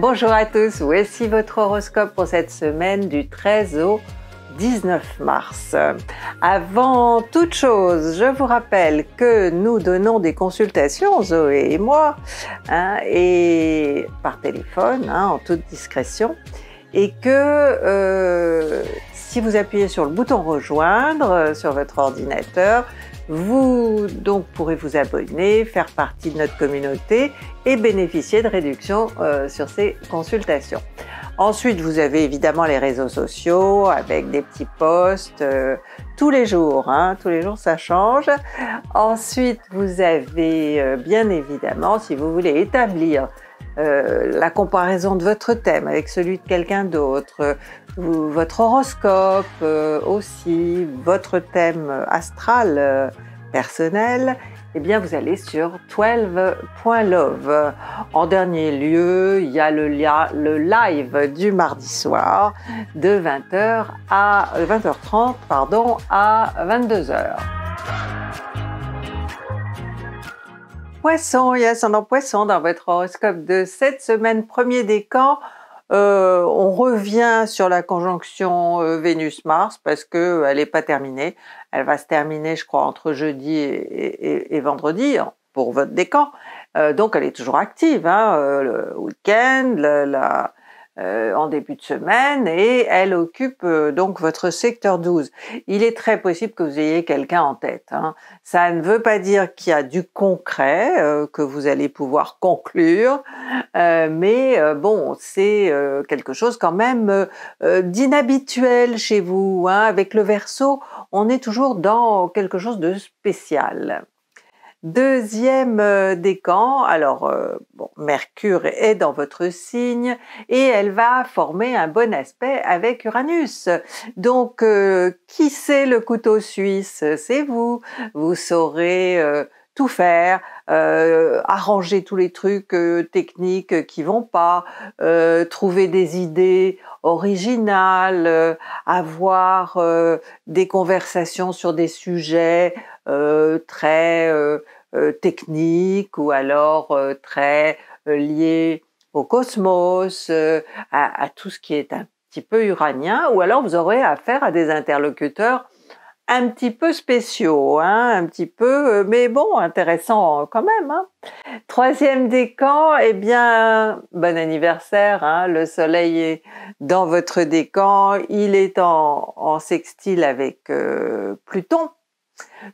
Bonjour à tous, voici votre horoscope pour cette semaine du 13 au 19 mars. Avant toute chose, je vous rappelle que nous donnons des consultations, Zoé et moi, hein, et par téléphone, hein, en toute discrétion, et que euh, si vous appuyez sur le bouton rejoindre euh, sur votre ordinateur, vous donc pourrez vous abonner, faire partie de notre communauté et bénéficier de réductions euh, sur ces consultations. Ensuite, vous avez évidemment les réseaux sociaux avec des petits posts euh, tous les jours. Hein, tous les jours, ça change. Ensuite, vous avez euh, bien évidemment, si vous voulez établir la comparaison de votre thème avec celui de quelqu'un d'autre, votre horoscope euh, aussi, votre thème astral euh, personnel, eh bien vous allez sur 12.love. En dernier lieu, il y a le, live du mardi soir de 20h à 20h30 euh, pardon, à 22h. Poisson, et ascendant poisson dans votre horoscope de cette semaine, premier décan. Euh, on revient sur la conjonction euh, Vénus-Mars parce qu'elle euh, elle n'est pas terminée. Elle va se terminer, je crois, entre jeudi et, vendredi pour votre décan. donc elle est toujours active. Hein, le week-end, la, la, euh, en début de semaine et elle occupe euh, donc votre secteur 12. Il est très possible que vous ayez quelqu'un en tête. Hein. Ça ne veut pas dire qu'il y a du concret euh, que vous allez pouvoir conclure, mais bon, c'est quelque chose quand même d'inhabituel chez vous. Hein. Avec le verso, on est toujours dans quelque chose de spécial. Deuxième euh, décan, alors euh, bon, Mercure est dans votre signe et elle va former un bon aspect avec Uranus. Donc, euh, qui c'est le couteau suisse C'est vous. Vous saurez tout faire, euh, arranger tous les trucs euh, techniques qui vont pas, euh, trouver des idées originales, avoir des conversations sur des sujets très techniques ou alors très liés au cosmos, à tout ce qui est un petit peu uranien, ou alors vous aurez affaire à des interlocuteurs un petit peu spéciaux, hein, un petit peu, euh, mais bon, intéressant quand même. Hein. Troisième décan, et eh bien, bon anniversaire, hein, le soleil est dans votre décan, il est en, sextile avec euh, Pluton.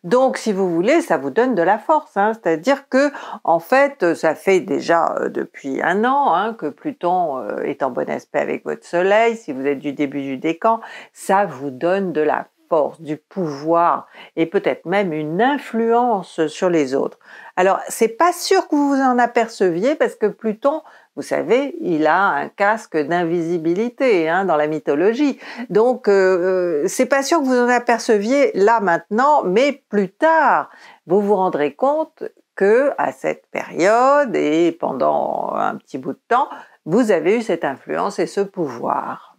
Donc, si vous voulez, ça vous donne de la force, c'est-à-dire que, en fait, ça fait déjà euh, depuis un an que Pluton est en bon aspect avec votre Soleil. Si vous êtes du début du décan, ça vous donne de la du pouvoir et peut-être même une influence sur les autres. Alors, c'est pas sûr que vous vous en aperceviez parce que Pluton, vous savez, il a un casque d'invisibilité hein, dans la mythologie. Donc, euh, euh, c'est pas sûr que vous en aperceviez là maintenant, mais plus tard, vous vous rendrez compte que à cette période et pendant un petit bout de temps, vous avez eu cette influence et ce pouvoir.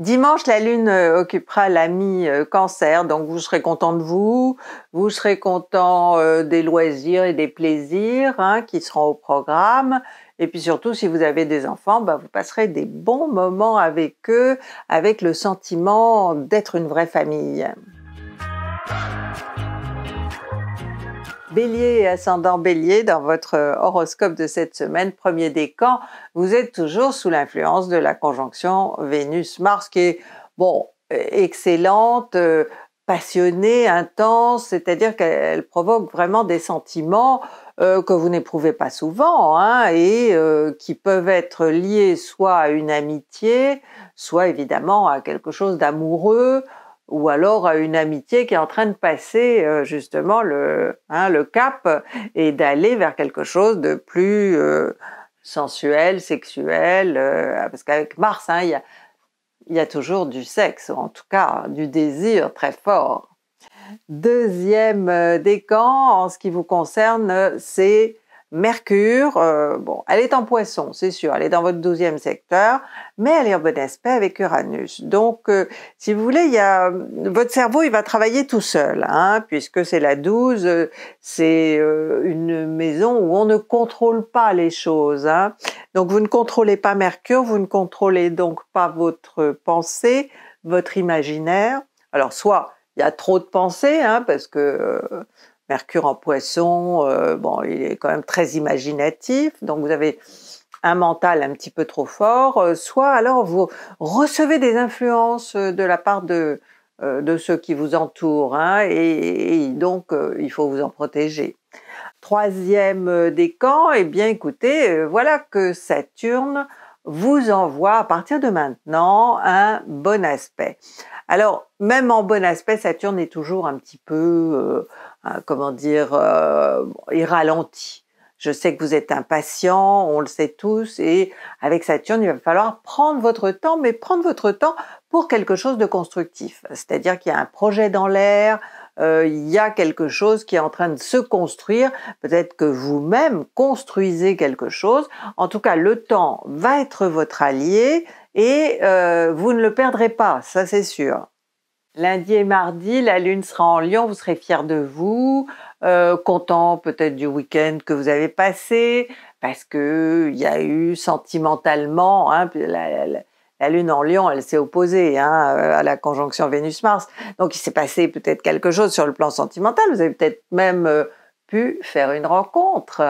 Dimanche, la Lune euh, occupera la mi-cancer, euh, donc vous serez content de vous, vous serez content euh, des loisirs et des plaisirs hein, qui seront au programme. Et puis surtout, si vous avez des enfants, bah, vous passerez des bons moments avec eux, avec le sentiment d'être une vraie famille. Bélier et ascendant bélier, dans votre euh, horoscope de cette semaine, premier décan, vous êtes toujours sous l'influence de la conjonction Vénus-Mars qui est, bon, euh, excellente, euh, passionnée, intense, c'est-à-dire qu'elle provoque vraiment des sentiments que vous n'éprouvez pas souvent hein, et qui peuvent être liés soit à une amitié, soit évidemment à quelque chose d'amoureux, ou alors à une amitié qui est en train de passer euh, justement le, hein, le cap et d'aller vers quelque chose de plus euh, sensuel, sexuel, euh, parce qu'avec Mars, hein, il y, a, y, a, toujours du sexe, ou en tout cas du désir très fort. Deuxième décan, en ce qui vous concerne, c'est Mercure, euh, bon, elle est en poisson, c'est sûr, elle est dans votre douzième secteur, mais elle est en bon aspect avec Uranus. Donc, euh, si vous voulez, y a, euh, votre cerveau, il va travailler tout seul, hein, puisque c'est la douze, c'est une maison où on ne contrôle pas les choses. Hein. Donc, vous ne contrôlez pas Mercure, vous ne contrôlez donc pas votre pensée, votre imaginaire. Alors, soit il y a trop de pensées, hein, parce que Mercure en poisson, euh, bon, il est quand même très imaginatif, donc vous avez un mental un petit peu trop fort, euh, soit alors vous recevez des influences euh, de la part de, ceux qui vous entourent, hein, et, donc il faut vous en protéger. Troisième décan, et eh bien écoutez, voilà que Saturne vous envoie à partir de maintenant un bon aspect. Alors, même en bon aspect, Saturne est toujours un petit peu euh, comment dire, euh, il ralentit. Je sais que vous êtes impatient, on le sait tous, et avec Saturne, il va falloir prendre votre temps, mais prendre votre temps pour quelque chose de constructif. C'est-à-dire qu'il y a un projet dans l'air, euh, il y a quelque chose qui est en train de se construire. Peut-être que vous-même construisez quelque chose. En tout cas, le temps va être votre allié et vous ne le perdrez pas, ça c'est sûr. Lundi et mardi, la Lune sera en Lion, vous serez fiers de vous, euh, content peut-être du week-end que vous avez passé, parce que il y a eu sentimentalement, hein, la, Lune en Lion, elle s'est opposée hein, euh, à la conjonction Vénus-Mars, donc il s'est passé peut-être quelque chose sur le plan sentimental. Vous avez peut-être même euh, pu faire une rencontre.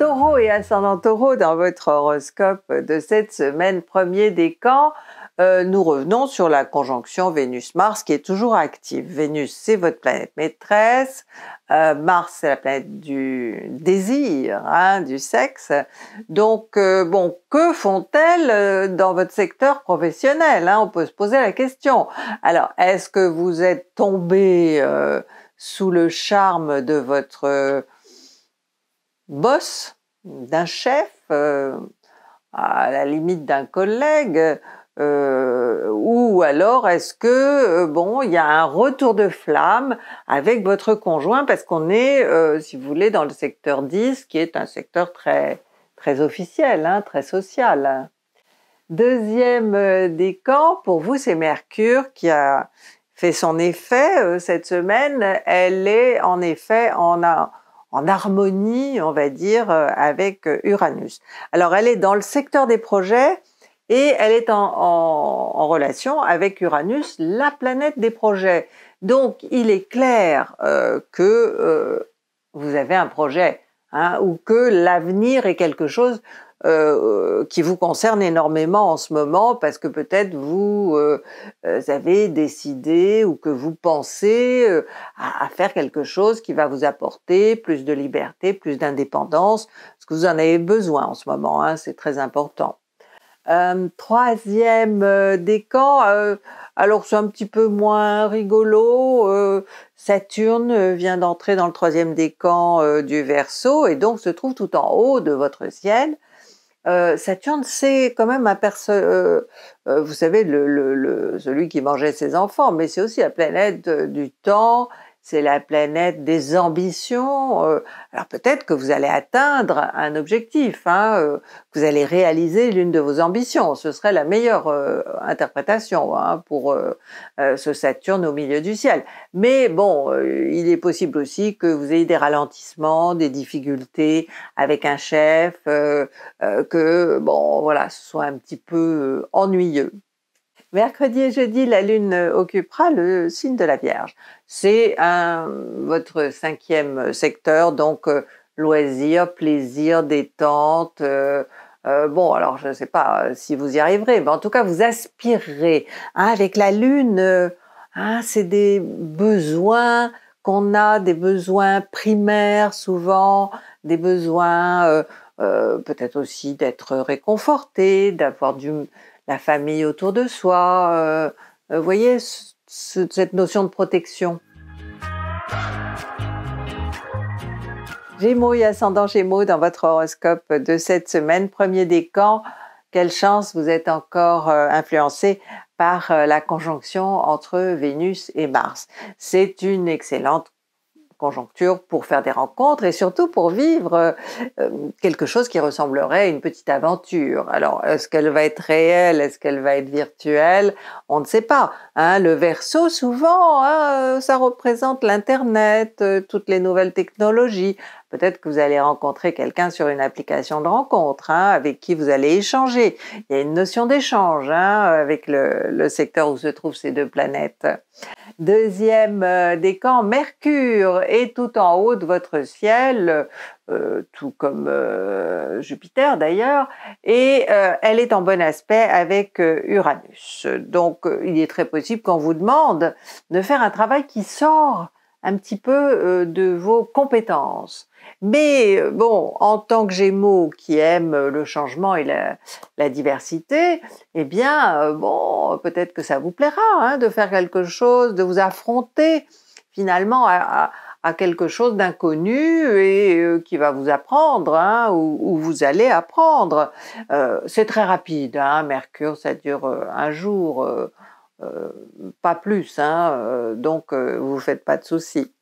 Taureau et ascendant Taureau dans votre horoscope de cette semaine, premier décan, euh, nous revenons sur la conjonction Vénus-Mars qui est toujours active. Vénus, c'est votre planète maîtresse, euh, Mars, c'est la planète du désir, hein, du sexe. Donc, euh, bon, que font-elles dans votre secteur professionnel hein On peut se poser la question. Alors, est-ce que vous êtes tombé sous le charme de votre boss, d'un chef, euh, à la limite d'un collègue, euh, ou alors est-ce que euh, bon, il y a un retour de flamme avec votre conjoint parce qu'on est, si vous voulez, dans le secteur 10, qui est un secteur très très officiel, hein, très social. Deuxième décan, pour vous, c'est Mercure qui a fait son effet cette semaine. Elle est en effet en, a, en harmonie, on va dire, euh, avec euh, Uranus. Alors elle est dans le secteur des projets et elle est en, relation avec Uranus, la planète des projets. Donc il est clair euh, que vous avez un projet hein, ou que l'avenir est quelque chose euh, qui vous concerne énormément en ce moment parce que peut-être vous euh, euh, avez décidé ou que vous pensez à, faire quelque chose qui va vous apporter plus de liberté, plus d'indépendance, parce que vous en avez besoin en ce moment, hein, c'est très important. troisième décan, alors c'est un petit peu moins rigolo, Saturne vient d'entrer dans le troisième décan du Verseau et donc se trouve tout en haut de votre ciel, euh, Saturne, c'est quand même un perso... Euh, euh, vous savez, celui qui mangeait ses enfants, mais c'est aussi la planète du temps c'est la planète des ambitions. Euh. alors peut-être que vous allez atteindre un objectif, hein, euh, que vous allez réaliser l'une de vos ambitions. Ce serait la meilleure euh, interprétation hein, pour ce Saturne au milieu du ciel. Mais bon, il est possible aussi que vous ayez des ralentissements, des difficultés avec un chef, que bon voilà, ce soit un petit peu ennuyeux. Mercredi et jeudi, la Lune occupera le signe de la Vierge. C'est votre cinquième secteur, donc loisir, euh, loisirs, plaisirs, détente. Euh, euh, bon, alors je ne sais pas si vous y arriverez, mais en tout cas, vous aspirerez. Hein, avec la Lune, hein, c'est des besoins qu'on a, des besoins primaires souvent, des besoins peut-être aussi d'être réconforté, d'avoir du la famille autour de soi, euh, euh, voyez cette notion de protection. Gémeaux et ascendant Gémeaux dans votre horoscope de cette semaine, premier décan, quelle chance vous êtes encore euh, influencé par la conjonction entre Vénus et Mars. C'est une excellente conjoncture pour faire des rencontres et surtout pour vivre euh, quelque chose qui ressemblerait à une petite aventure. Alors, est-ce qu'elle va être réelle Est-ce qu'elle va être virtuelle On ne sait pas. Hein. Le verso, souvent, hein, ça représente l'Internet, euh, toutes les nouvelles technologies. Peut-être que vous allez rencontrer quelqu'un sur une application de rencontre, hein, avec qui vous allez échanger. Il y a une notion d'échange hein, avec le, le, secteur où se trouvent ces deux planètes. Deuxième euh, décan, Mercure est tout en haut de votre ciel, euh, tout comme euh, Jupiter d'ailleurs, et elle est en bon aspect avec Uranus. Donc il est très possible qu'on vous demande de faire un travail qui sort un petit peu euh, de vos compétences. Mais euh, bon, en tant que Gémeaux qui aime le changement et la, diversité, eh bien, euh, bon, peut-être que ça vous plaira hein, de faire quelque chose, de vous affronter finalement à, quelque chose d'inconnu et qui va vous apprendre hein, ou, vous allez apprendre. c'est très rapide, hein, Mercure, ça dure un jour. Euh, pas plus, hein, euh, donc euh, vous ne faites pas de soucis.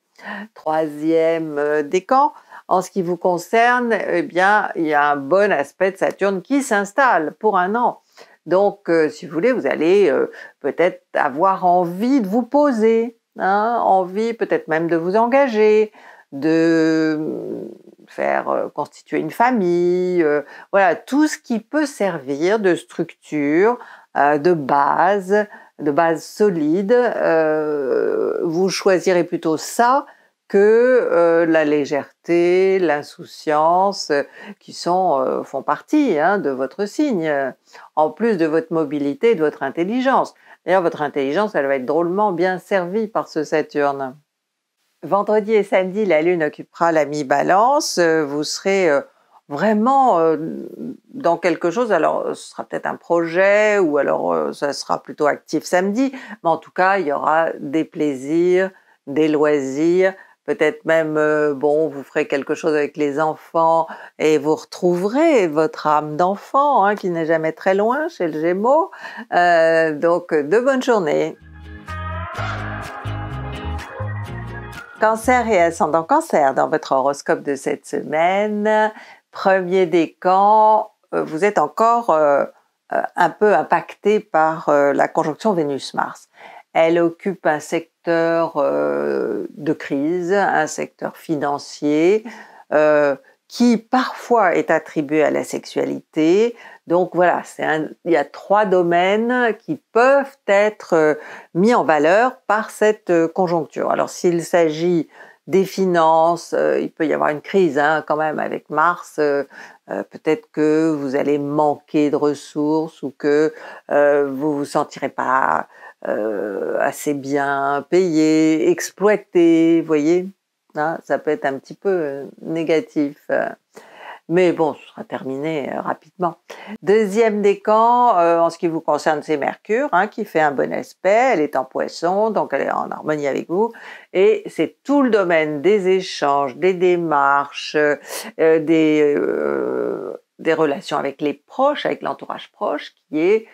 Troisième décan, en ce qui vous concerne, eh bien, il y a un bon aspect de Saturne qui s'installe pour un an. Donc, si vous voulez, vous allez peut-être avoir envie de vous poser, hein, envie peut-être même de vous engager, de faire constituer une famille, voilà, tout ce qui peut servir de structure, de base, de base solide, euh, vous choisirez plutôt ça que euh, la légèreté, l'insouciance, euh, qui sont, font partie hein, de votre signe, en plus de votre mobilité, de votre intelligence. D'ailleurs, votre intelligence, elle va être drôlement bien servie par ce Saturne. Vendredi et samedi, la Lune occupera la mi-balance, vous serez vraiment euh, dans quelque chose. Alors, euh, ce sera peut-être un projet ou alors euh, ça sera plutôt actif samedi, mais en tout cas, il y aura des plaisirs, des loisirs. Peut-être même, bon, vous ferez quelque chose avec les enfants et vous retrouverez votre âme d'enfant hein, qui n'est jamais très loin chez le Gémeaux. donc, de bonnes journées. Cancer et ascendant cancer dans votre horoscope de cette semaine premier des camps, euh, vous êtes encore euh, euh, un peu impacté par la conjonction Vénus-Mars. Elle occupe un secteur de crise, un secteur financier, qui parfois est attribué à la sexualité. Donc voilà, il y a trois domaines qui peuvent être mis en valeur par cette conjoncture. Alors s'il s'agit des finances, euh, il peut y avoir une crise hein, quand même avec Mars. Euh, euh, peut-être que vous allez manquer de ressources ou que vous vous sentirez pas assez bien payé, exploité, voyez. Hein, ça peut être un petit peu négatif. Mais bon, ce sera terminé euh, rapidement. Deuxième décan, camps, euh, en ce qui vous concerne, c'est Mercure, hein, qui fait un bon aspect. Elle est en poisson, donc elle est en harmonie avec vous. Et c'est tout le domaine des échanges, des démarches, euh, des, relations avec les proches, avec l'entourage proche, qui est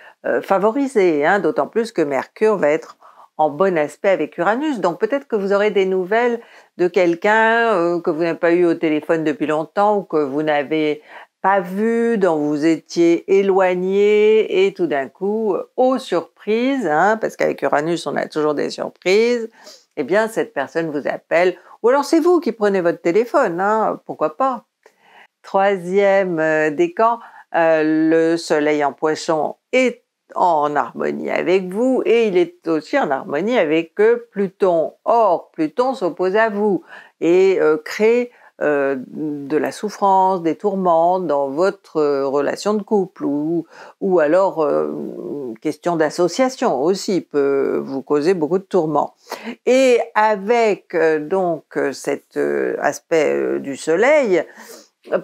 favorisé, hein, d'autant plus que Mercure va être en bon aspect avec Uranus. Donc peut-être que vous aurez des nouvelles de quelqu'un euh, que vous n'avez pas eu au téléphone depuis longtemps ou que vous n'avez pas vu, dont vous étiez éloigné et tout d'un coup, euh, aux surprises, hein, parce qu'avec Uranus on a toujours des surprises, et eh bien cette personne vous appelle ou alors c'est vous qui prenez votre téléphone, hein, pourquoi pas. Troisième euh, décan, le soleil en poisson est en harmonie avec vous et il est aussi en harmonie avec Pluton. Or, Pluton s'oppose à vous et euh, crée euh, de la souffrance, des tourments dans votre euh, relation de couple ou, ou alors question d'association aussi peut vous causer beaucoup de tourments. Et avec donc cet aspect du soleil,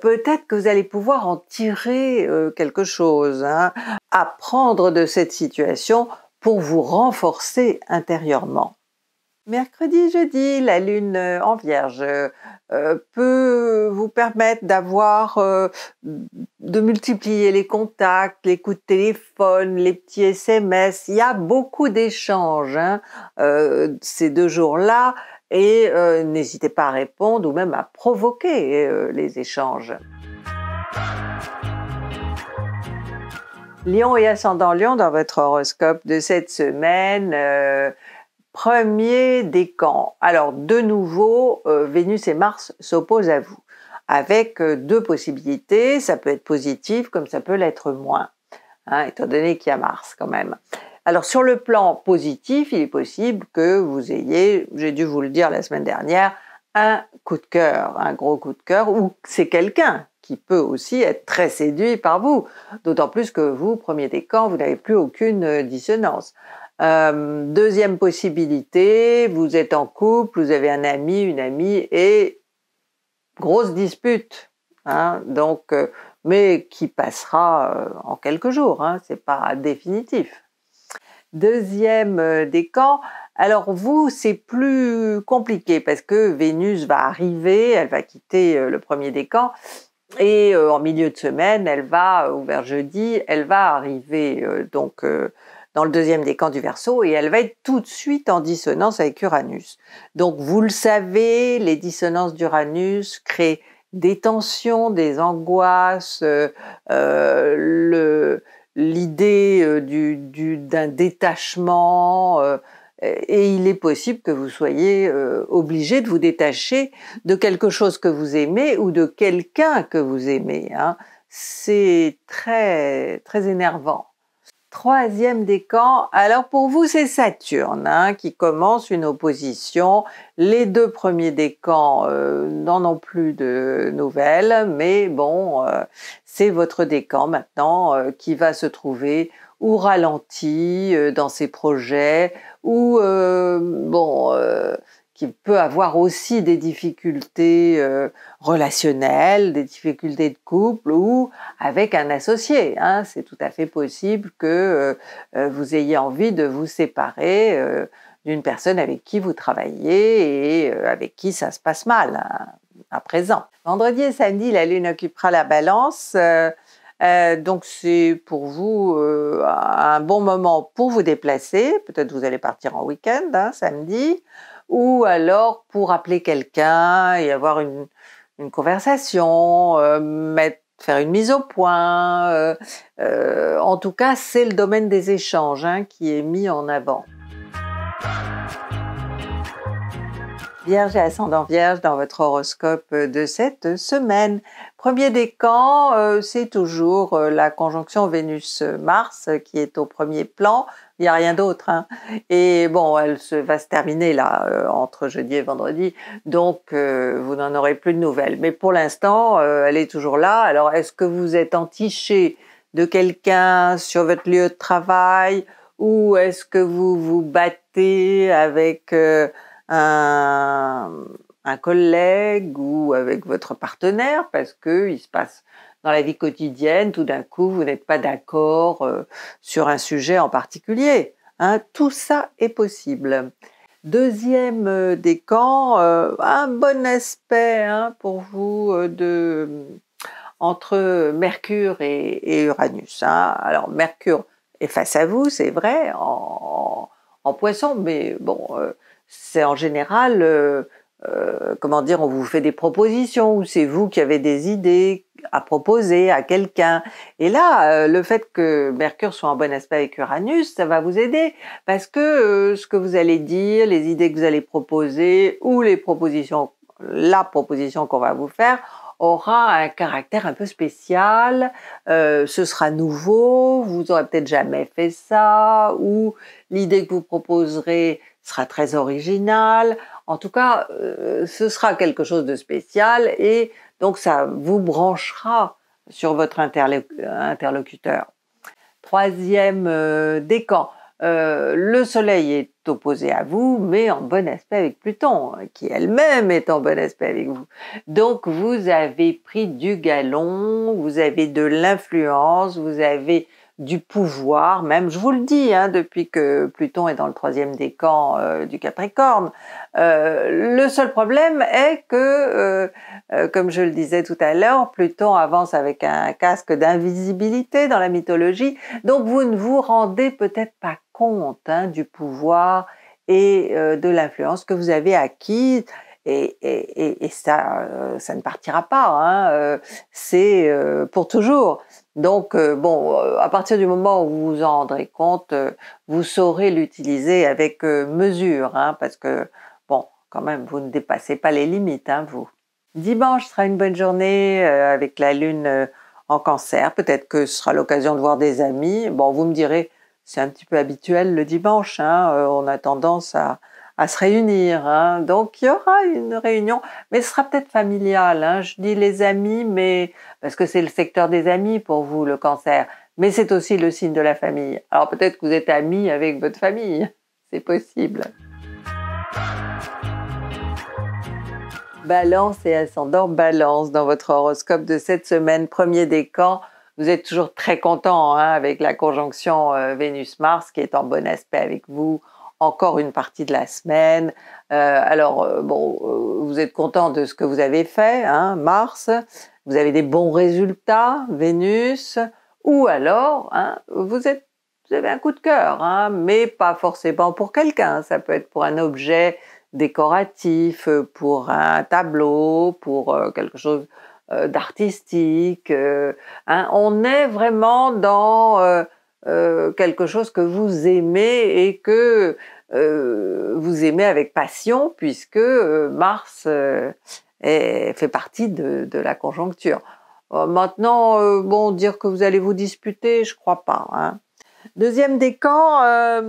peut-être que vous allez pouvoir en tirer euh, quelque chose, hein, apprendre de cette situation pour vous renforcer intérieurement. Mercredi, jeudi, la lune euh, en vierge euh, peut vous permettre d'avoir, de multiplier les contacts, les coups de téléphone, les petits SMS. Il y a beaucoup d'échanges hein. ces deux jours-là et euh, n'hésitez pas à répondre ou même à provoquer euh, les échanges. Lion et ascendant Lion dans votre horoscope de cette semaine. premier euh, premier décan. Alors de nouveau, Vénus et Mars s'opposent à vous, avec deux possibilités. Ça peut être positif comme ça peut l'être moins, hein, étant donné qu'il y a Mars quand même. Alors sur le plan positif, il est possible que vous ayez, j'ai dû vous le dire la semaine dernière, un coup de cœur, un gros coup de cœur, ou c'est quelqu'un qui peut aussi être très séduit par vous, d'autant plus que vous, premier décan, vous n'avez plus aucune dissonance. Euh, deuxième possibilité, vous êtes en couple, vous avez un ami, une amie, et grosse dispute, hein, donc, euh, mais qui passera euh, en quelques jours, hein, c'est pas définitif deuxième euh, décan. Alors vous, c'est plus compliqué parce que Vénus va arriver, elle va quitter euh, le premier décan et euh, en milieu de semaine, elle va, ou vers jeudi, elle va arriver donc dans le deuxième décan du Verseau et elle va être tout de suite en dissonance avec Uranus. Donc vous le savez, les dissonances d'Uranus créent des tensions, des angoisses, le l'idée euh, du, d'un détachement. Euh, et il est possible que vous soyez euh, obligé de vous détacher de quelque chose que vous aimez ou de quelqu'un que vous aimez. Hein. C'est très, très énervant troisième décan. Alors pour vous, c'est Saturne hein, qui commence une opposition. Les deux premiers décans euh, n'en ont plus de nouvelles, mais bon, euh, c'est votre décan maintenant euh, qui va se trouver ou ralenti dans ses projets, ou bon qui peut avoir aussi des difficultés euh, relationnelles, des difficultés de couple ou avec un associé. Hein. C'est tout à fait possible que euh, euh, vous ayez envie de vous séparer d'une personne avec qui vous travaillez et avec qui ça se passe mal hein, à présent. Vendredi et samedi, la lune occupera la balance. donc c'est pour vous un bon moment pour vous déplacer. Peut-être vous allez partir en week-end, hein, samedi, ou alors pour appeler quelqu'un et avoir une, conversation, euh, faire une mise au point. Euh, euh, en tout cas, c'est le domaine des échanges hein, qui est mis en avant. Vierge et ascendant Vierge dans votre horoscope de cette semaine. Premier décan, euh, c'est toujours euh, la conjonction Vénus-Mars qui est au premier plan. Il n'y a rien d'autre. Hein. Et bon, elle se, va se terminer là, euh, entre jeudi et vendredi. Donc, vous n'en aurez plus de nouvelles. Mais pour l'instant, elle est toujours là. Alors, est-ce que vous êtes entiché de quelqu'un sur votre lieu de travail ou est-ce que vous vous battez avec euh, un, collègue ou avec votre partenaire parce que il se passe dans la vie quotidienne, tout d'un coup, vous n'êtes pas d'accord euh, sur un sujet en particulier. Hein. tout ça est possible. Deuxième euh, décan, camps un bon aspect hein, pour vous de, entre Mercure et, Uranus. Hein. Alors Mercure est face à vous, c'est vrai, en, en, poisson, mais bon, c'est en général, euh, euh, comment dire, on vous fait des propositions ou c'est vous qui avez des idées à proposer à quelqu'un. Et là, euh, le fait que Mercure soit en bon aspect avec Uranus, ça va vous aider parce que ce que vous allez dire, les idées que vous allez proposer ou les propositions, la proposition qu'on va vous faire aura un caractère un peu spécial, ce sera nouveau, vous aurez peut-être jamais fait ça, ou l'idée que vous proposerez sera très original. En tout cas, euh, ce sera quelque chose de spécial et donc ça vous branchera sur votre interlocuteur. Troisième euh, décan, euh, le Soleil est opposé à vous, mais en bon aspect avec Pluton, hein, qui elle-même est en bon aspect avec vous. Donc vous avez pris du galon, vous avez de l'influence, vous avez du pouvoir, même je vous le dis, hein, depuis que Pluton est dans le troisième décan euh, du Capricorne. Euh, le seul problème est que, euh, comme je le disais tout à l'heure, Pluton avance avec un casque d'invisibilité dans la mythologie, donc vous ne vous rendez peut-être pas compte hein, du pouvoir et de l'influence que vous avez acquise. Et, et, ça, ça ne partira pas, hein, c'est pour toujours. Donc, euh, bon, euh, à partir du moment où vous vous en rendrez compte, euh, vous saurez l'utiliser avec mesure, hein, parce que, bon, quand même, vous ne dépassez pas les limites, hein, vous. Dimanche sera une bonne journée avec la lune en cancer. Peut-être que ce sera l'occasion de voir des amis. Bon, vous me direz, c'est un petit peu habituel le dimanche. Hein, on a tendance à, à se réunir. Hein. Donc il y aura une réunion, mais ce sera peut-être familial. Hein. Je dis les amis, mais parce que c'est le secteur des amis pour vous, le cancer. Mais c'est aussi le signe de la famille. Alors peut-être que vous êtes amis avec votre famille. C'est possible. Balance et ascendant balance dans votre horoscope de cette semaine, premier décan. Vous êtes toujours très content hein, avec la conjonction euh, Vénus-Mars qui est en bon aspect avec vous encore une partie de la semaine. Euh, alors, euh, bon, euh, vous êtes content de ce que vous avez fait, hein, Mars, vous avez des bons résultats, Vénus, ou alors, hein, vous, êtes, vous avez un coup de cœur, hein, mais pas forcément pour quelqu'un, ça peut être pour un objet décoratif, pour un tableau, pour quelque chose d'artistique. On est vraiment dans... Euh, quelque chose que vous aimez et que euh, vous aimez avec passion puisque euh, Mars fait partie de, la conjoncture. maintenant, bon, dire que vous allez vous disputer, je crois pas. Hein. Deuxième décan,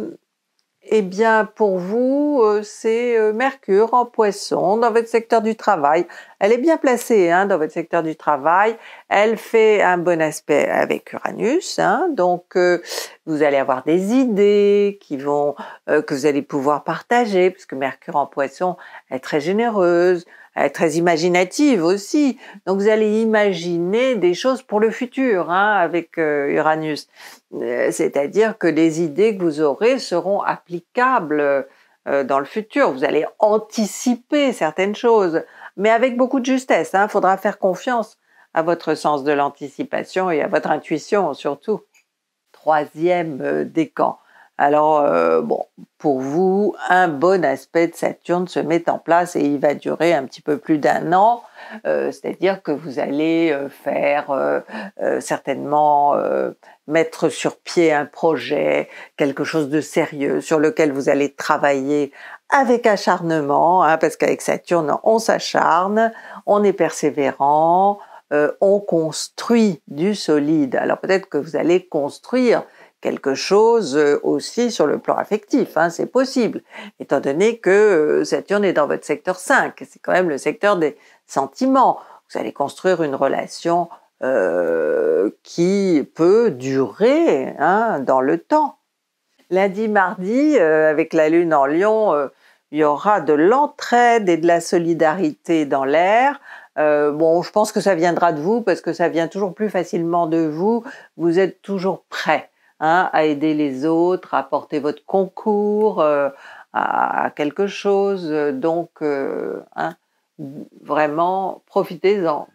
eh bien, pour vous, c'est Mercure en poisson dans votre secteur du travail. Elle est bien placée hein, dans votre secteur du travail. Elle fait un bon aspect avec Uranus, hein. donc euh, vous allez avoir des idées qui vont euh, que vous allez pouvoir partager, puisque Mercure en Poisson est très généreuse, est très imaginative aussi. Donc vous allez imaginer des choses pour le futur hein, avec euh, Uranus. C'est-à-dire que les idées que vous aurez seront applicables dans le futur. Vous allez anticiper certaines choses mais avec beaucoup de justesse. Il hein. faudra faire confiance à votre sens de l'anticipation et à votre intuition surtout. Troisième euh, décan. Alors, euh, bon, pour vous, un bon aspect de Saturne se met en place et il va durer un petit peu plus d'un an, euh, c'est-à-dire que vous allez faire certainement mettre sur pied un projet, quelque chose de sérieux sur lequel vous allez travailler avec acharnement, hein, parce qu'avec Saturne, on s'acharne, on est persévérant, euh, on construit du solide. Alors peut-être que vous allez construire quelque chose euh, aussi sur le plan affectif, hein, c'est possible, étant donné que euh, Saturne est dans votre secteur 5, c'est quand même le secteur des sentiments. Vous allez construire une relation qui peut durer hein, dans le temps. Lundi, mardi, avec la Lune en Lion, il y aura de l'entraide et de la solidarité dans l'air. Euh, bon, je pense que ça viendra de vous parce que ça vient toujours plus facilement de vous. Vous êtes toujours prêt hein, à aider les autres, à apporter votre concours euh, à quelque chose. Donc, euh, hein, vraiment, profitez-en.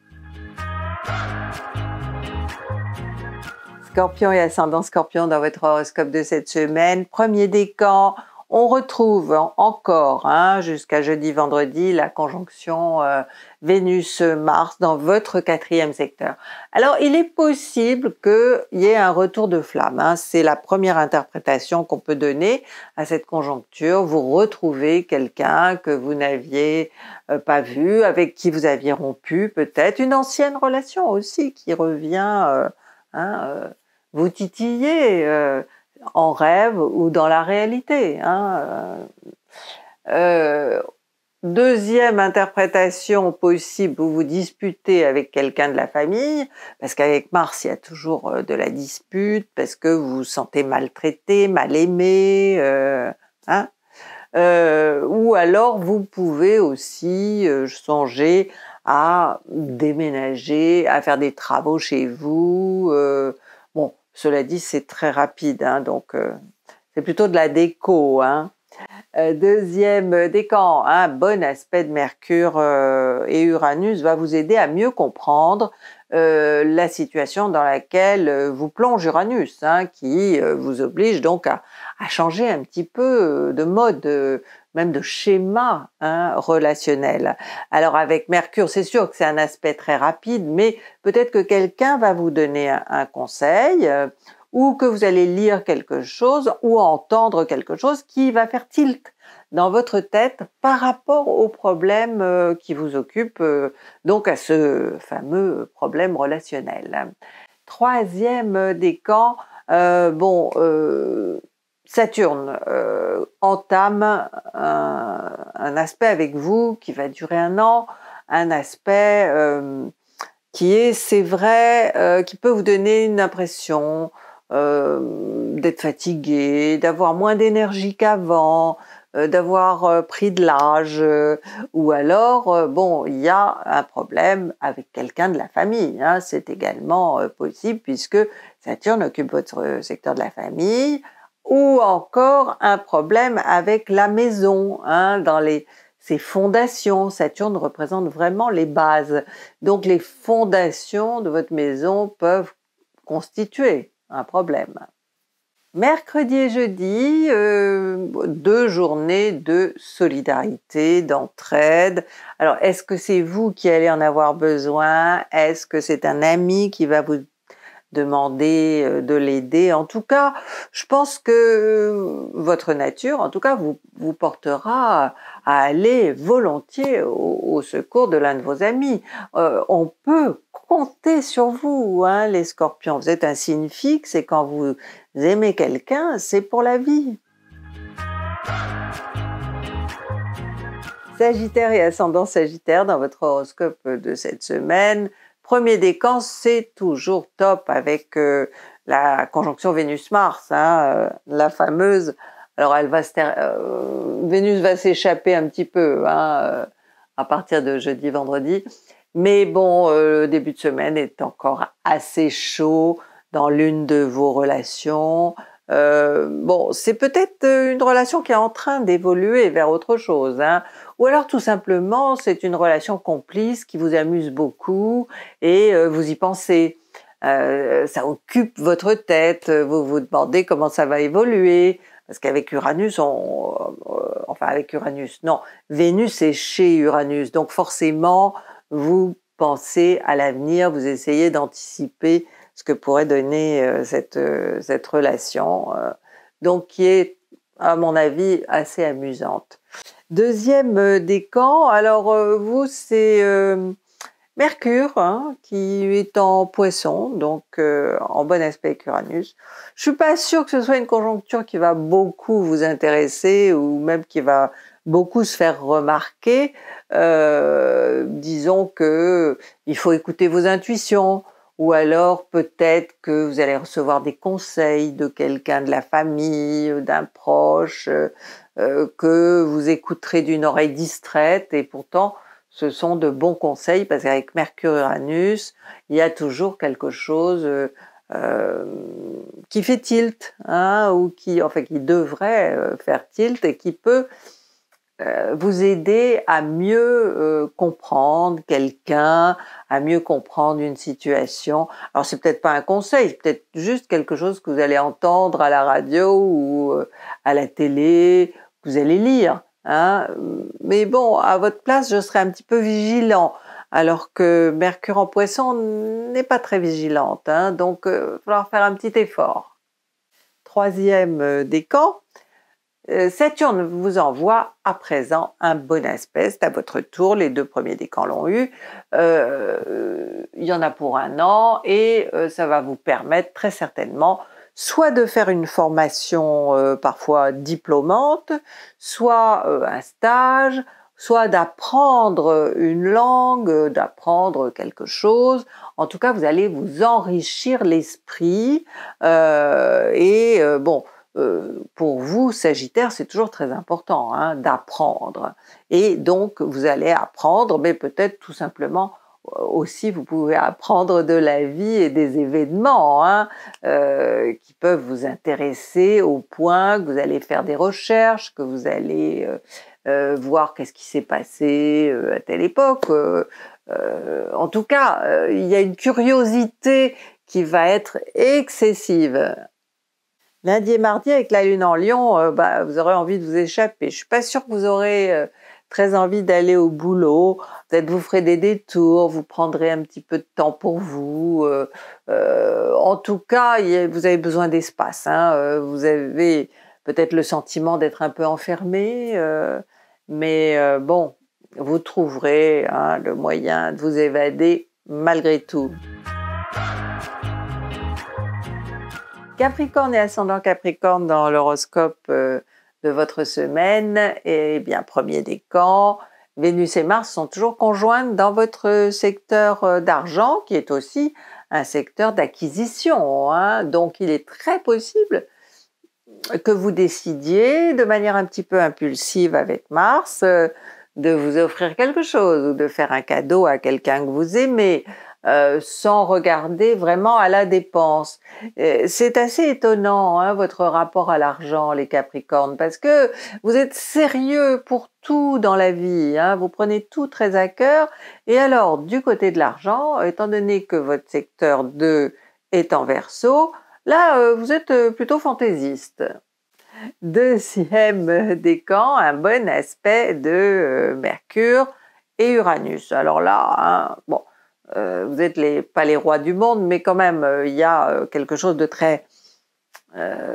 Scorpion et ascendant Scorpion dans votre horoscope de cette semaine. Premier décan, on retrouve encore hein, jusqu'à jeudi, vendredi la conjonction euh, Vénus-Mars dans votre quatrième secteur. Alors il est possible qu'il y ait un retour de flamme. Hein. C'est la première interprétation qu'on peut donner à cette conjoncture. Vous retrouvez quelqu'un que vous n'aviez euh, pas vu, avec qui vous aviez rompu peut-être, une ancienne relation aussi qui revient. Euh, hein, vous titiller en rêve ou dans la réalité. Hein, euh, euh, deuxième interprétation possible, vous vous disputez avec quelqu'un de la famille, parce qu'avec Mars, il y a toujours euh, de la dispute, parce que vous vous sentez maltraité, mal aimé. Hein, ou alors, vous pouvez aussi songer à déménager, à faire des travaux chez vous. Cela dit, c'est très rapide, hein, donc euh, c'est plutôt de la déco. Hein. Euh, deuxième décan, un hein, bon aspect de Mercure euh, et Uranus va vous aider à mieux comprendre la situation dans laquelle vous plonge Uranus, qui vous oblige donc à, changer un petit peu de mode même de schéma hein, relationnel. Alors avec Mercure, c'est sûr que c'est un aspect très rapide, mais peut-être que quelqu'un va vous donner un, conseil euh, ou que vous allez lire quelque chose ou entendre quelque chose qui va faire tilt dans votre tête par rapport au problème euh, qui vous occupe, euh, donc à ce fameux problème relationnel. Troisième décan, bon, Saturne euh, entame un, aspect avec vous qui va durer un an, un aspect euh, qui est, c'est vrai, euh, qui peut vous donner une impression d'être fatigué, d'avoir moins d'énergie qu'avant, d'avoir pris de l'âge, ou alors, bon, il y a un problème avec quelqu'un de la famille. Hein. c'est également possible puisque Saturne occupe votre secteur de la famille ou encore un problème avec la maison, hein, dans ses fondations. Saturne représente vraiment les bases. Donc les fondations de votre maison peuvent constituer un problème. Mercredi et jeudi, euh, deux journées de solidarité, d'entraide. Alors, est-ce que c'est vous qui allez en avoir besoin Est-ce que c'est un ami qui va vous demander euh, de l'aider. En tout cas, je pense que euh, votre nature, en tout cas, vous, portera à aller volontiers au, secours de l'un de vos amis. Euh, on peut compter sur vous, hein, les scorpions. Vous êtes un signe fixe et quand vous aimez quelqu'un, c'est pour la vie. Sagittaire et ascendant Sagittaire dans votre horoscope de cette semaine, Premier décan, c'est toujours top avec euh, la conjonction Vénus-Mars, hein, euh, la fameuse. Alors, elle va euh, Vénus va s'échapper un petit peu hein, à partir de jeudi, vendredi. Mais bon, le début de semaine est encore assez chaud dans l'une de vos relations. Euh, bon, c'est peut-être euh, une relation qui est en train d'évoluer vers autre chose. Hein. Ou alors tout simplement, c'est une relation complice qui vous amuse beaucoup et euh, vous y pensez. ça occupe votre tête, vous vous demandez comment ça va évoluer. Parce qu'avec Uranus, on, enfin avec Uranus, non, Vénus est chez Uranus. Donc forcément, vous pensez à l'avenir, vous essayez d'anticiper ce que pourrait donner euh, euh, cette, relation, euh, donc qui est, à mon avis, assez amusante. Deuxième décan, alors vous, c'est Mercure, hein, qui est en poisson, donc en bon aspect Uranus. Je suis pas sûre que ce soit une conjoncture qui va beaucoup vous intéresser ou même qui va beaucoup se faire remarquer. disons que il faut écouter vos intuitions, ou alors peut-être que vous allez recevoir des conseils de quelqu'un de la famille, d'un proche, euh, euh, que vous écouterez d'une oreille distraite et pourtant ce sont de bons conseils parce qu'avec Mercure Uranus, il y a toujours quelque chose euh, qui fait tilt, hein, ou qui, fait qui devrait faire tilt et qui peut euh, vous aider à mieux euh, comprendre quelqu'un, à mieux comprendre une situation. Alors c'est peut-être pas un conseil, c'est peut-être juste quelque chose que vous allez entendre à la radio ou euh, à la télé, que vous allez lire. Hein. Mais bon, à votre place, je serais un petit peu vigilant. Alors que Mercure en poisson n'est pas très vigilante, hein, donc il va falloir faire un petit effort. Troisième décan, euh, Saturne vous envoie à présent un bon aspect. C'est à votre tour. Les deux premiers décans l'ont eu. Euh, il y en a pour un an et euh, ça va vous permettre très certainement soit de faire une formation parfois diplômante, soit un stage, soit d'apprendre une langue, d'apprendre quelque chose. En tout cas, vous allez vous enrichir l'esprit et bon euh, pour vous, Sagittaire, c'est toujours très important hein, d'apprendre. Et donc, vous allez apprendre, mais peut-être tout simplement euh, aussi, vous pouvez apprendre de la vie et des événements hein, euh, qui peuvent vous intéresser au point que vous allez faire des recherches, que vous allez voir qu'est-ce qui s'est passé à telle époque. en tout cas, il y a une curiosité qui va être excessive Lundi et mardi, avec la lune en lion, euh, bah, vous aurez envie de vous échapper. Je suis pas sûre que vous aurez euh, très envie d'aller au boulot. Peut-être vous ferez des détours, vous prendrez un petit peu de temps pour vous. Euh, en tout cas, vous avez besoin d'espace. Hein, vous avez peut-être le sentiment d'être un peu enfermé. mais bon, vous trouverez hein, le moyen de vous évader malgré tout. Capricorne et ascendant Capricorne dans l'horoscope euh, de votre semaine, et bien premier décan, Vénus et Mars sont toujours conjointes dans votre secteur euh, d'argent, qui est aussi un secteur d'acquisition. Hein. Donc il est très possible que vous décidiez de manière un petit peu impulsive avec Mars euh, de vous offrir quelque chose ou de faire un cadeau à quelqu'un que vous aimez euh, sans regarder vraiment à la dépense. Euh, c'est assez étonnant hein, votre rapport à l'argent, les Capricornes, parce que vous êtes sérieux pour tout dans la vie, hein. vous prenez tout très à cœur. Et alors, du côté de l'argent, étant donné que votre secteur 2 est en verso, là, euh, vous êtes plutôt fantaisiste. Deuxième décan, un bon aspect de Mercure et Uranus. Alors là, hein, bon, euh, vous êtes les, pas les rois du monde, mais quand même, euh, il y a euh, quelque chose de très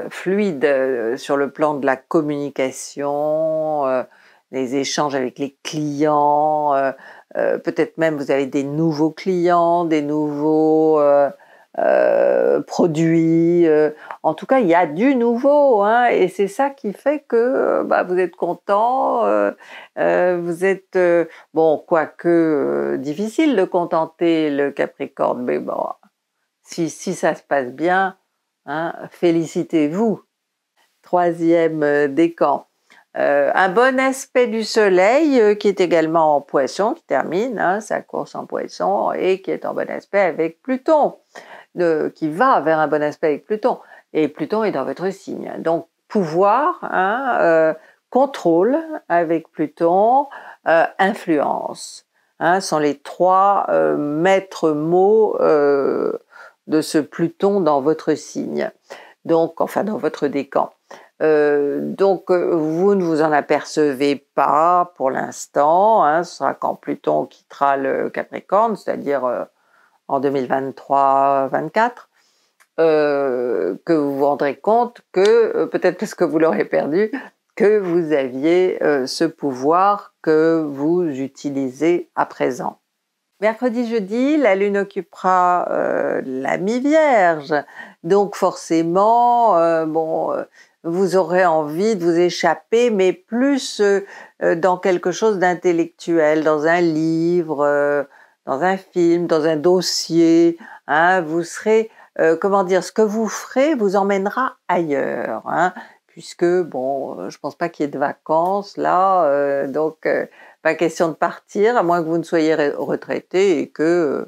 fluide sur le plan de la communication, les échanges avec les clients. Peut-être même vous avez des nouveaux clients, des nouveaux euh, Produit, euh, en tout cas, il y a du nouveau, hein, et c'est ça qui fait que euh, bah, vous êtes content, vous êtes bon, quoique difficile de contenter le Capricorne, mais bon, si, ça se passe bien, hein, félicitez-vous. Troisième décan. un bon aspect du soleil qui est également en poisson, qui termine hein, sa course en poisson et qui est en bon aspect avec Pluton qui va vers un bon aspect avec Pluton. Et Pluton est dans votre signe. Donc pouvoir, hein, euh, contrôle avec Pluton, euh, influence hein, sont les trois euh, maîtres mots de ce Pluton dans votre signe. Donc, enfin, dans votre décan. donc, vous ne vous en apercevez pas pour l'instant. Hein, ce sera quand Pluton quittera le Capricorne, c'est-à-dire en 2023-2024, euh, que vous vous rendrez compte que, euh, peut-être parce que vous l'aurez perdu, que vous aviez euh, ce pouvoir que vous utilisez à présent. Mercredi, jeudi, la Lune occupera la mi-vierge, donc forcément, bon, vous aurez envie de vous échapper, mais plus dans quelque chose d'intellectuel, dans un livre dans un film, dans un dossier, hein, vous serez, euh, comment dire, ce que vous ferez vous emmènera ailleurs, hein, puisque bon, euh, je ne pense pas qu'il y ait de vacances là, euh, donc pas question de partir, à moins que vous ne soyez retraité et que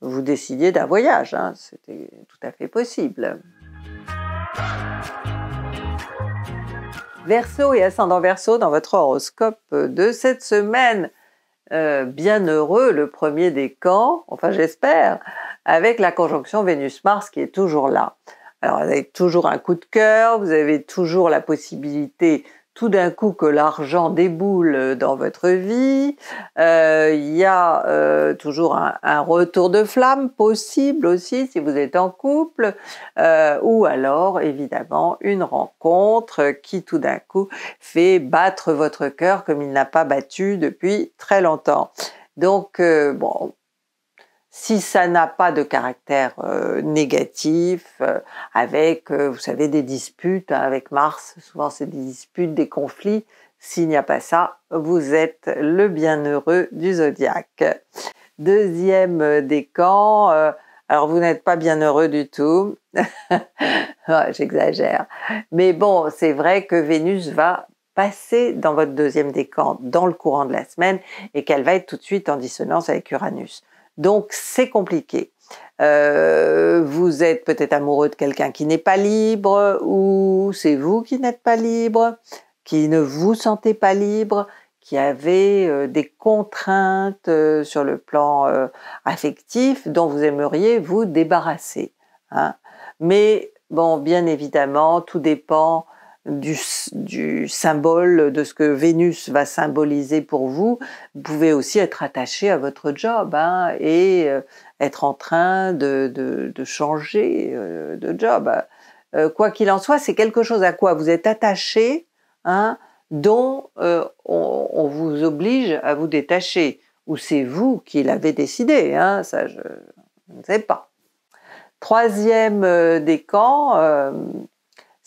vous décidiez d'un voyage, hein, c'était tout à fait possible. Verseau et ascendant Verseau dans votre horoscope de cette semaine. Euh, bien heureux le premier des camps, enfin j'espère, avec la conjonction Vénus-Mars qui est toujours là. Alors vous avez toujours un coup de cœur, vous avez toujours la possibilité tout d'un coup que l'argent déboule dans votre vie, euh, il y a euh, toujours un, retour de flamme possible aussi si vous êtes en couple, euh, ou alors évidemment une rencontre qui tout d'un coup fait battre votre cœur comme il n'a pas battu depuis très longtemps. Donc bon, si ça n'a pas de caractère euh, négatif, euh, avec, euh, vous savez, des disputes hein, avec Mars, souvent c'est des disputes, des conflits, s'il n'y a pas ça, vous êtes le bienheureux du zodiaque. Deuxième décan, alors vous n'êtes pas bienheureux du tout, j'exagère, mais bon, c'est vrai que Vénus va passer dans votre deuxième décan dans le courant de la semaine et qu'elle va être tout de suite en dissonance avec Uranus. Donc c'est compliqué. Euh, vous êtes peut-être amoureux de quelqu'un qui n'est pas libre ou c'est vous qui n'êtes pas libre, qui ne vous sentez pas libre, qui avez euh, des contraintes euh, sur le plan affectif dont vous aimeriez vous débarrasser. Hein. Mais bon, bien évidemment, tout dépend du, symbole, de ce que Vénus va symboliser pour vous, vous pouvez aussi être attaché à votre job hein, et euh, être en train de, changer euh, de job. Euh, quoi qu'il en soit, c'est quelque chose à quoi vous êtes attaché, hein, dont on, vous oblige à vous détacher, ou c'est vous qui l'avez décidé, hein, ça je, ne sais pas. Troisième décan,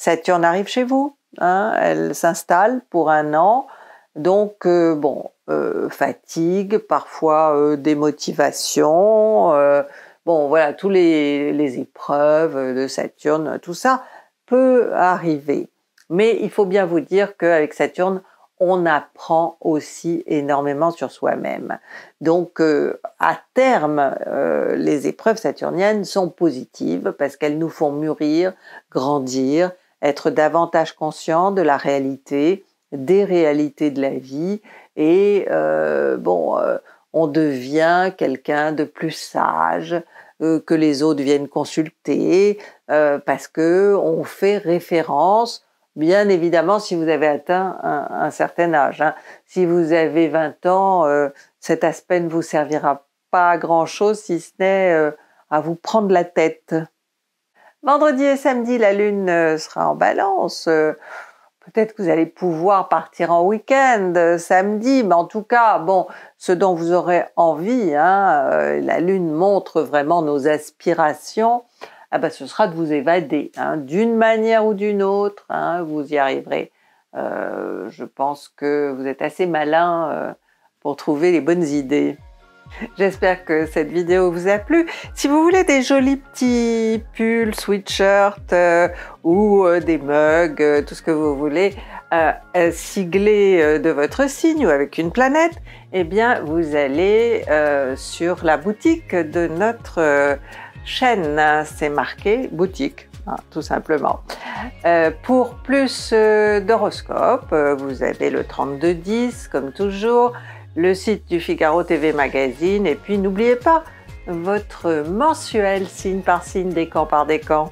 Saturne arrive chez vous, hein, elle s'installe pour un an, donc euh, bon, euh, fatigue, parfois euh, démotivation, bon voilà, tous les, épreuves de Saturne, tout ça peut arriver. Mais il faut bien vous dire qu'avec Saturne, on apprend aussi énormément sur soi-même. Donc à terme, les épreuves saturniennes sont positives parce qu'elles nous font mûrir, grandir être davantage conscient de la réalité, des réalités de la vie, et euh, bon, euh, on devient quelqu'un de plus sage, euh, que les autres viennent consulter, parce que on fait référence bien évidemment si vous avez atteint un, certain âge. Hein. Si vous avez 20 ans, cet aspect ne vous servira pas à grand-chose si ce n'est à vous prendre la tête. Vendredi et samedi, la Lune euh, sera en balance. Euh, peut-être que vous allez pouvoir partir en week-end euh, samedi, mais en tout cas, bon, ce dont vous aurez envie, hein, la Lune montre vraiment nos aspirations, ah ben, ce sera de vous évader, hein, d'une manière ou d'une autre, hein. vous y arriverez. je pense que vous êtes assez malin pour trouver les bonnes idées. J'espère que cette vidéo vous a plu. Si vous voulez des jolis petits pulls, sweatshirts euh, ou euh, des mugs, euh, tout ce que vous voulez, sigler de votre signe ou avec une planète, eh bien vous allez sur la boutique de notre chaîne. C'est marqué boutique. Hein, tout simplement. pour plus d'horoscopes, vous avez le 3210 comme toujours, le site du Figaro TV Magazine et puis n'oubliez pas votre mensuel signe par signe, décan par décan.